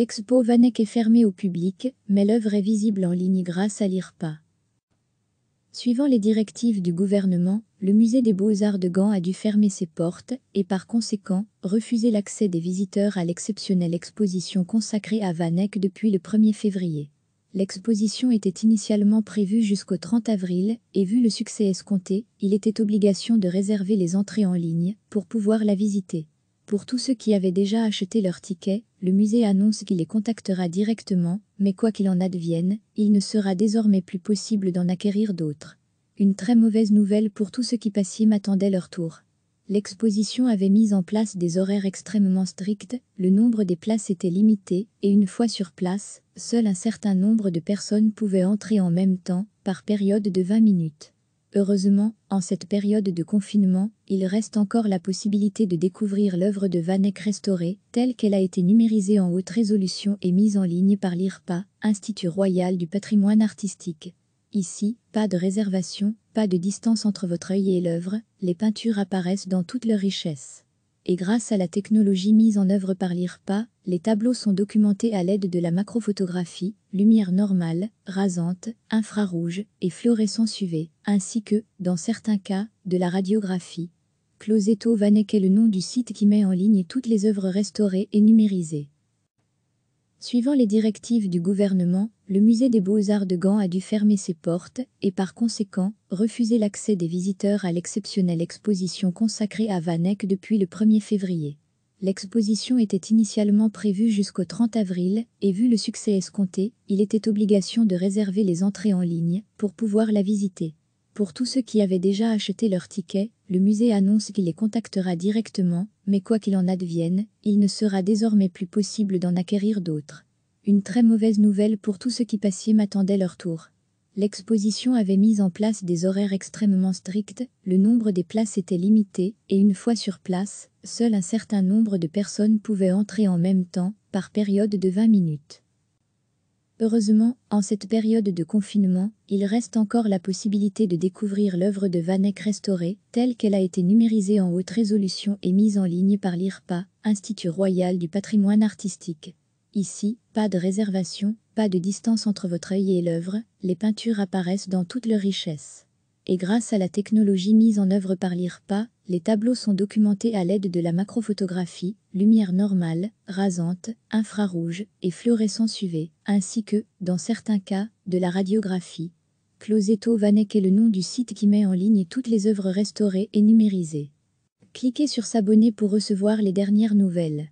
L'expo Vanek est fermée au public, mais l'œuvre est visible en ligne grâce à l'IRPA. Suivant les directives du gouvernement, le musée des beaux-arts de Gand a dû fermer ses portes et par conséquent refuser l'accès des visiteurs à l'exceptionnelle exposition consacrée à Vanek depuis le 1er février. L'exposition était initialement prévue jusqu'au 30 avril et vu le succès escompté, il était obligation de réserver les entrées en ligne pour pouvoir la visiter. Pour tous ceux qui avaient déjà acheté leur ticket, le musée annonce qu'il les contactera directement, mais quoi qu'il en advienne, il ne sera désormais plus possible d'en acquérir d'autres. Une très mauvaise nouvelle pour tous ceux qui passaient m'attendait leur tour. L'exposition avait mis en place des horaires extrêmement stricts, le nombre des places était limité, et une fois sur place, seul un certain nombre de personnes pouvaient entrer en même temps, par période de 20 minutes. Heureusement, en cette période de confinement, il reste encore la possibilité de découvrir l'œuvre de Van Eyck restaurée, telle qu'elle a été numérisée en haute résolution et mise en ligne par l'IRPA, Institut Royal du Patrimoine Artistique. Ici, pas de réservation, pas de distance entre votre œil et l'œuvre, les peintures apparaissent dans toute leur richesse et grâce à la technologie mise en œuvre par l'IRPA, les tableaux sont documentés à l'aide de la macrophotographie, lumière normale, rasante, infrarouge et fluorescence UV, ainsi que, dans certains cas, de la radiographie. Closetto Vanek est le nom du site qui met en ligne toutes les œuvres restaurées et numérisées. Suivant les directives du gouvernement, le musée des beaux-arts de Gand a dû fermer ses portes et par conséquent refuser l'accès des visiteurs à l'exceptionnelle exposition consacrée à Van Eyck depuis le 1er février. L'exposition était initialement prévue jusqu'au 30 avril et vu le succès escompté, il était obligation de réserver les entrées en ligne pour pouvoir la visiter. Pour tous ceux qui avaient déjà acheté leur ticket, le musée annonce qu'il les contactera directement, mais quoi qu'il en advienne, il ne sera désormais plus possible d'en acquérir d'autres. Une très mauvaise nouvelle pour tous ceux qui passaient m'attendait leur tour. L'exposition avait mis en place des horaires extrêmement stricts, le nombre des places était limité, et une fois sur place, seul un certain nombre de personnes pouvaient entrer en même temps, par période de 20 minutes. Heureusement, en cette période de confinement, il reste encore la possibilité de découvrir l'œuvre de Van restaurée, telle qu'elle a été numérisée en haute résolution et mise en ligne par l'IRPA, Institut royal du patrimoine artistique. Ici, pas de réservation, pas de distance entre votre œil et l'œuvre, les peintures apparaissent dans toute leur richesse et grâce à la technologie mise en œuvre par l'IRPA, les tableaux sont documentés à l'aide de la macrophotographie, lumière normale, rasante, infrarouge et fluorescence UV, ainsi que, dans certains cas, de la radiographie. Closetto Vanek est le nom du site qui met en ligne toutes les œuvres restaurées et numérisées. Cliquez sur s'abonner pour recevoir les dernières nouvelles.